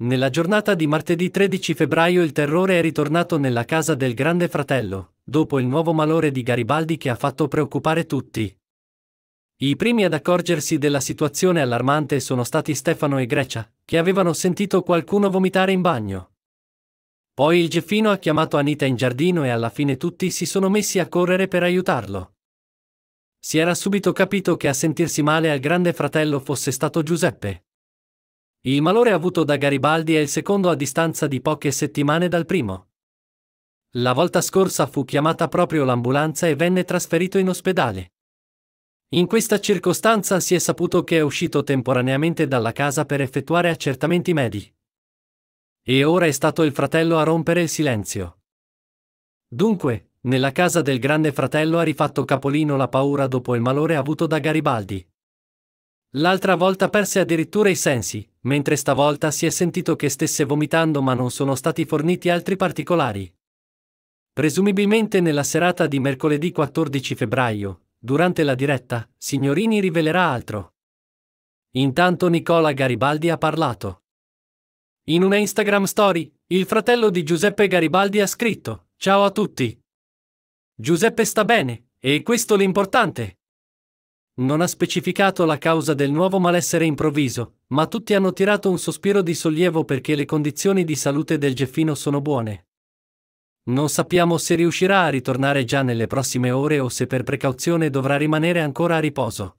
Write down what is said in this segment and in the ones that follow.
Nella giornata di martedì 13 febbraio il terrore è ritornato nella casa del Grande Fratello, dopo il nuovo malore di Garibaldi che ha fatto preoccupare tutti. I primi ad accorgersi della situazione allarmante sono stati Stefano e Grecia, che avevano sentito qualcuno vomitare in bagno. Poi il Geffino ha chiamato Anita in giardino e alla fine tutti si sono messi a correre per aiutarlo. Si era subito capito che a sentirsi male al Grande Fratello fosse stato Giuseppe. Il malore avuto da Garibaldi è il secondo a distanza di poche settimane dal primo. La volta scorsa fu chiamata proprio l'ambulanza e venne trasferito in ospedale. In questa circostanza si è saputo che è uscito temporaneamente dalla casa per effettuare accertamenti medi. E ora è stato il fratello a rompere il silenzio. Dunque, nella casa del grande fratello ha rifatto capolino la paura dopo il malore avuto da Garibaldi. L'altra volta perse addirittura i sensi, mentre stavolta si è sentito che stesse vomitando ma non sono stati forniti altri particolari. Presumibilmente nella serata di mercoledì 14 febbraio, durante la diretta, Signorini rivelerà altro. Intanto Nicola Garibaldi ha parlato. In una Instagram story, il fratello di Giuseppe Garibaldi ha scritto, Ciao a tutti. Giuseppe sta bene, e questo l'importante. Non ha specificato la causa del nuovo malessere improvviso, ma tutti hanno tirato un sospiro di sollievo perché le condizioni di salute del Geffino sono buone. Non sappiamo se riuscirà a ritornare già nelle prossime ore o se per precauzione dovrà rimanere ancora a riposo.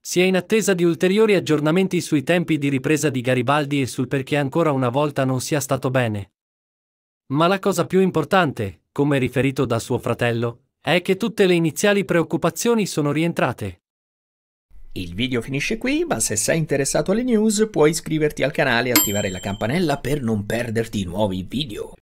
Si è in attesa di ulteriori aggiornamenti sui tempi di ripresa di Garibaldi e sul perché ancora una volta non sia stato bene. Ma la cosa più importante, come riferito da suo fratello, è che tutte le iniziali preoccupazioni sono rientrate. Il video finisce qui, ma se sei interessato alle news puoi iscriverti al canale e attivare la campanella per non perderti nuovi video.